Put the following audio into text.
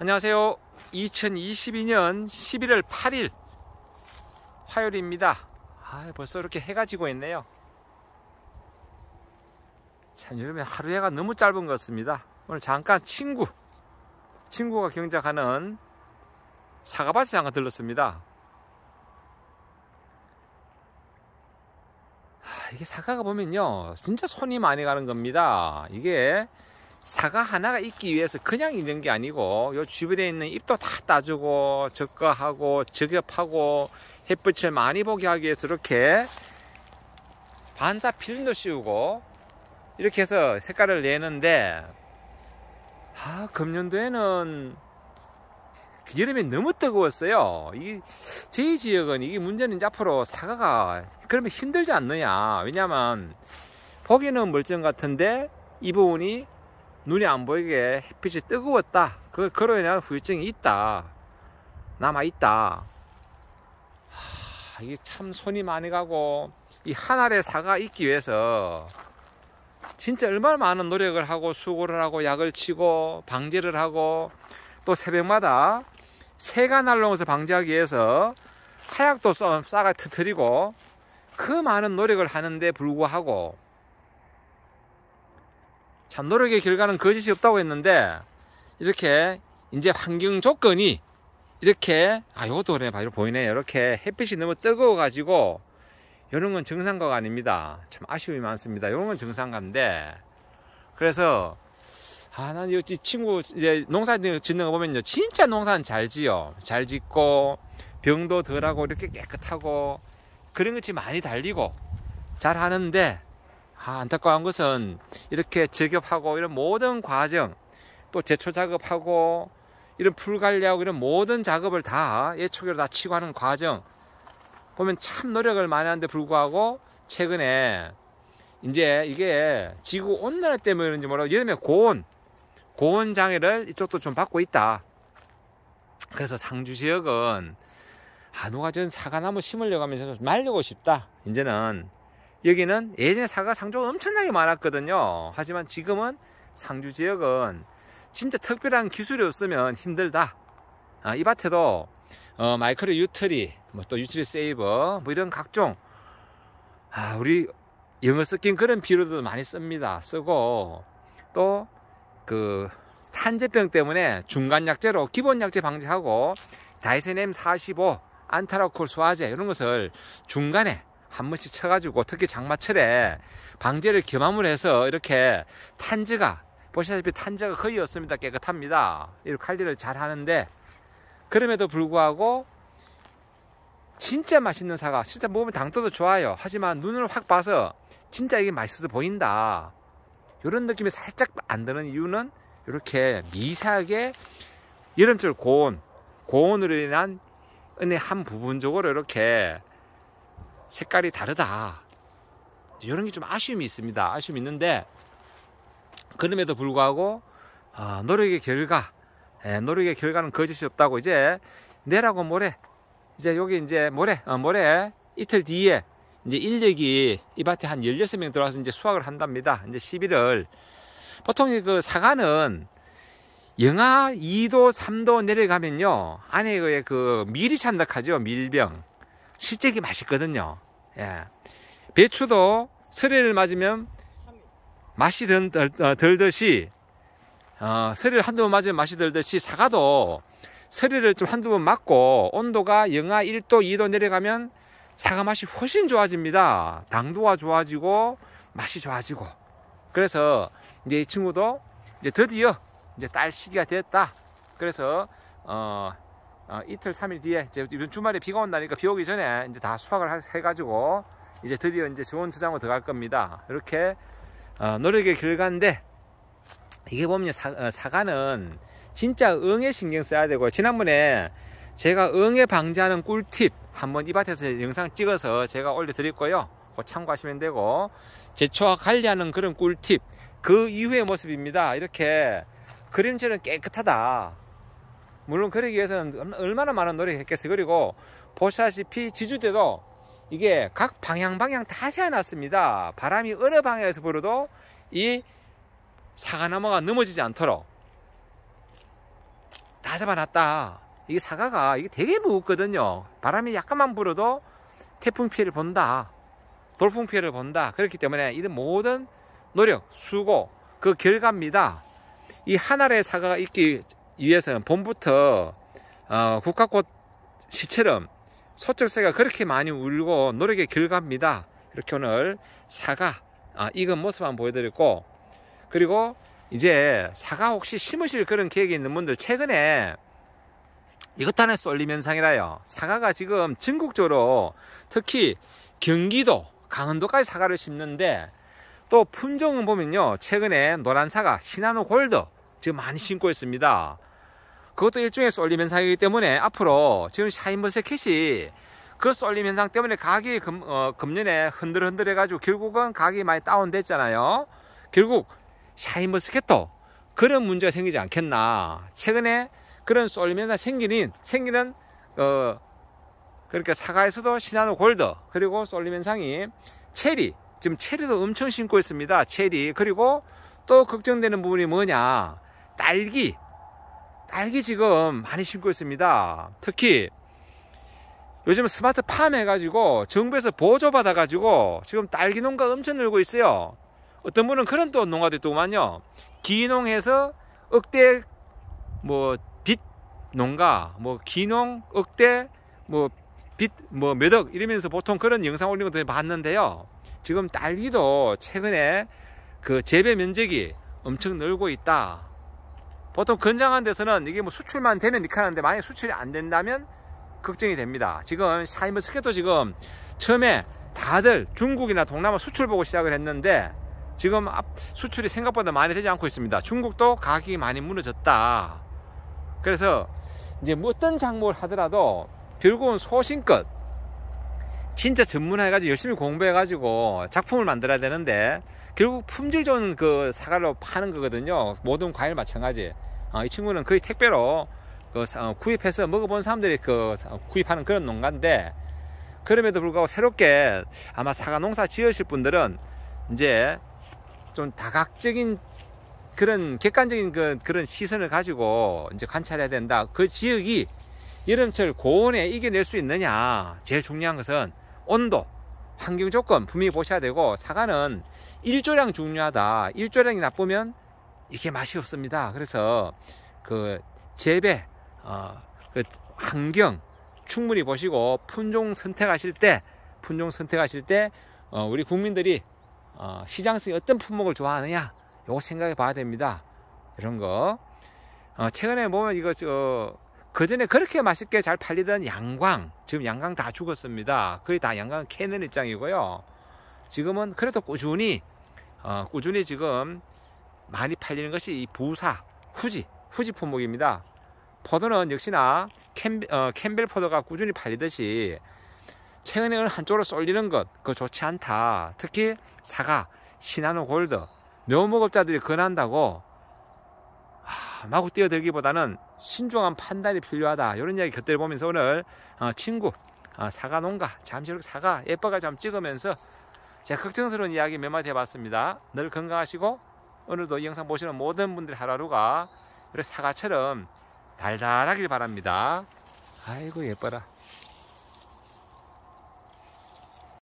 안녕하세요. 2022년 11월 8일 화요일입니다. 아, 벌써 이렇게 해가 지고 있네요. 참 요즘에 하루 해가 너무 짧은 것 같습니다. 오늘 잠깐 친구, 친구가 경작하는 사과밭에 잠깐 들렀습니다. 아, 이게 사과가 보면요. 진짜 손이 많이 가는 겁니다. 이게 사과 하나가 있기 위해서 그냥 있는 게 아니고 요 주변에 있는 잎도 다 따주고 적과하고 적엽하고 햇볕을 많이 보게 하기 위해서 이렇게 반사 필름도 씌우고 이렇게 해서 색깔을 내는데 아 금년도에는 여름에 너무 뜨거웠어요 이 제 지역은 이게 문제는 이제 앞으로 사과가 그러면 힘들지 않느냐 왜냐면 보기는 멀쩡 같은데 이 부분이 눈이 안 보이게 햇빛이 뜨거웠다. 그, 그로 인한 후유증이 있다. 남아있다. 하, 이게 참 손이 많이 가고, 이 한 알의 사가 있기 위해서, 진짜 얼마나 많은 노력을 하고, 수고를 하고, 약을 치고, 방제를 하고, 또 새벽마다 새가 날라오면서 방지하기 위해서 하약도 싸가 터트리고, 그 많은 노력을 하는데 불구하고, 참 노력의 결과는 거짓이 그 없다고 했는데 이렇게 이제 환경 조건이 이렇게 아 요것도 그래 바로 보이네요 이렇게 햇빛이 너무 뜨거워 가지고 이런 건 정상가가 아닙니다 참 아쉬움이 많습니다 이런 건 정상가인데 그래서 아난 이 친구 이제 농사 짓는 거 보면요 진짜 농사는 잘 지어 잘 짓고 병도 덜하고 이렇게 깨끗하고 그런 것이 많이 달리고 잘 하는데 아, 안타까운 것은 이렇게 제격하고 이런 모든 과정 또 제초 작업하고 이런 풀 관리하고 이런 모든 작업을 다 예초기로 다 치고 하는 과정 보면 참 노력을 많이 하는데 불구하고 최근에 이제 이게 지구 온난화 때문에 그런지 몰라도 여름에 고온 고온 장애를 이쪽도 좀 받고 있다. 그래서 상주 지역은 한우가 전 사과나무 심으려고 하면서 말리고 싶다. 이제는 여기는 예전에 사과 상조가 엄청나게 많았거든요. 하지만 지금은 상주 지역은 진짜 특별한 기술이 없으면 힘들다. 아, 이 밭에도 어, 마이크로 유트리, 뭐또 유트리 세이버, 뭐 이런 각종 아, 우리 영어 섞인 그런 비료도 많이 씁니다. 쓰고 또 그 탄저병 때문에 중간 약재로 기본 약재 방지하고 다이센 M45, 안타라콜 소화제 이런 것을 중간에 한 번씩 쳐가지고 특히 장마철에 방제를 겸함으로 해서 이렇게 탄지가 보시다시피 탄저가 거의 없습니다. 깨끗합니다. 이렇게 관리를 잘 하는데 그럼에도 불구하고 진짜 맛있는 사과 진짜 먹으면 당도도 좋아요. 하지만 눈을 확 봐서 진짜 이게 맛있어 보인다. 이런 느낌이 살짝 안 드는 이유는 이렇게 미세하게 여름철 고온, 고온으로 인한 은의 한 부분적으로 이렇게 색깔이 다르다. 이런 게 좀 아쉬움이 있습니다. 아쉬움이 있는데 그럼에도 불구하고 아, 노력의 결과, 예, 노력의 결과는 거짓이 없다고 이제 내라고 모레 이제 여기 이제 모레 어, 모레 이틀 뒤에 이제 인력이 이 밭에 한 16명 들어와서 이제 수확을 한답니다. 이제 11월 보통 그 사과는 영하 2도, 3도 내려가면요. 안에 그, 그 밀이 찬다 하죠. 밀병. 실제이 맛있거든요. 예. 배추도 서리를 맞으면 맛이 덜, 덜, 덜듯이 어, 서리를 어, 한두 번 맞으면 맛이 들듯이 사과도 서리를 좀 한두 번 맞고 온도가 영하 1도, 2도 내려가면 사과 맛이 훨씬 좋아집니다. 당도가 좋아지고 맛이 좋아지고 그래서 이제 이 친구도 이제 드디어 이제 딸 시기가 됐다. 그래서 어 어, 이틀 3일 뒤에 이제 이번 주말에 비가 온다니까 비 오기 전에 이제 다 수확을 해가지고 이제 드디어 이제 좋은 투장으로 들어갈 겁니다. 이렇게 어, 노력의 결과인데 이게 보면 사, 어, 사과는 진짜 응에 신경 써야 되고 지난번에 제가 응에 방지하는 꿀팁 한번 이 밭에서 영상 찍어서 제가 올려드릴 거예요. 참고하시면 되고 제초와 관리하는 그런 꿀팁 그 이후의 모습입니다. 이렇게 그림체는 깨끗하다. 물론 그러기 위해서는 얼마나 많은 노력이 했겠어요. 그리고 보시다시피 지주 때도 이게 각 방향 방향 다 세워놨습니다. 바람이 어느 방향에서 불어도 이 사과나무가 넘어지지 않도록 다 잡아놨다. 이게 사과가 이게 되게 무겁거든요. 바람이 약간만 불어도 태풍 피해를 본다. 돌풍 피해를 본다. 그렇기 때문에 이런 모든 노력, 수고, 그 결과입니다. 이 하나의 사과가 있기 위해서는 봄부터 어, 국화꽃 시처럼 소쩍새가 그렇게 많이 울고 노력의 결과입니다. 이렇게 오늘 사과 아, 익은 모습 만 보여드렸고 그리고 이제 사과 혹시 심으실 그런 계획이 있는 분들 최근에 이것 하나 쏠림 현상이라요. 사과가 지금 전국적으로 특히 경기도 강원도까지 사과를 심는데 또 품종은 보면요 최근에 노란 사과 시나노 골드 지금 많이 심고 있습니다 그것도 일종의 쏠림 현상이기 때문에 앞으로 지금 샤인버스 캐시 그 쏠림 현상 때문에 가격이 금, 어, 금년에 흔들흔들 해가지고 결국은 가격이 많이 다운됐잖아요. 결국 샤인버스 캐터 그런 문제가 생기지 않겠나. 최근에 그런 쏠림 현상 생기는, 생기는, 어, 그러니까 사과에서도 시나노 골드, 그리고 쏠림 현상이 체리, 지금 체리도 엄청 심고 있습니다. 체리. 그리고 또 걱정되는 부분이 뭐냐. 딸기. 딸기 지금 많이 심고 있습니다. 특히 요즘 스마트 팜 해가지고 정부에서 보조 받아가지고 지금 딸기 농가 엄청 늘고 있어요. 어떤 분은 그런 또 농가도 있더만요. 기농해서 억대 뭐빚 농가 뭐 기농 억대 뭐빚뭐 몇억 이러면서 보통 그런 영상 올리는 것도 봤는데요. 지금 딸기도 최근에 그 재배 면적이 엄청 늘고 있다. 보통 건장한 데서는 이게 뭐 수출만 되면 니카는데 만약 에 수출이 안 된다면 걱정이 됩니다. 지금 샤인머스켓도 지금 처음에 다들 중국이나 동남아 수출 보고 시작을 했는데 지금 수출이 생각보다 많이 되지 않고 있습니다. 중국도 가격이 많이 무너졌다. 그래서 이제 뭐 어떤 작물 하더라도 결국은 소신껏 진짜 전문해가지고 화 열심히 공부해가지고 작품을 만들어야 되는데 결국 품질 좋은 그 사과로 파는 거거든요. 모든 과일 마찬가지. 어, 이 친구는 거의 택배로 그, 어, 구입해서 먹어본 사람들이 그 구입하는 그런 농가인데 그럼에도 불구하고 새롭게 아마 사과 농사 지으실 분들은 이제 좀 다각적인 그런 객관적인 그, 그런 시선을 가지고 이제 관찰해야 된다. 그 지역이 여름철 고온에 이겨낼 수 있느냐. 제일 중요한 것은 온도, 환경 조건 분명히 보셔야 되고 사과는 일조량 중요하다. 일조량이 나쁘면 이게 맛이 없습니다. 그래서 그 재배, 어, 그 환경 충분히 보시고 품종 선택하실 때 품종 선택하실 때 어, 우리 국민들이 어, 시장성이 어떤 품목을 좋아하느냐 요거 생각해 봐야 됩니다. 이런 거 어, 최근에 보면 뭐 이거 저 그전에 그렇게 맛있게 잘 팔리던 양광 지금 양광 다 죽었습니다. 거의 다 양광 캐는 입장이고요. 지금은 그래도 꾸준히 어, 꾸준히 지금 많이 팔리는 것이 이 부사, 후지, 후지 품목입니다. 포도는 역시나 캠, 어, 캠벨 포도가 꾸준히 팔리듯이 최근에는 한쪽으로 쏠리는 것, 그거 좋지 않다. 특히 사과, 시나노 골드, 묘목업자들이 근한다고 아, 마구 뛰어들기보다는 신중한 판단이 필요하다. 이런 이야기 곁들여 보면서 오늘 어, 친구, 어, 사과 농가, 잠시 후 사과 예뻐가 잠 찍으면서 제 걱정스러운 이야기 몇 마디 해봤습니다. 늘 건강하시고 오늘도 이 영상 보시는 모든 분들 하루하루가 사과처럼 달달하길 바랍니다. 아이고 예뻐라.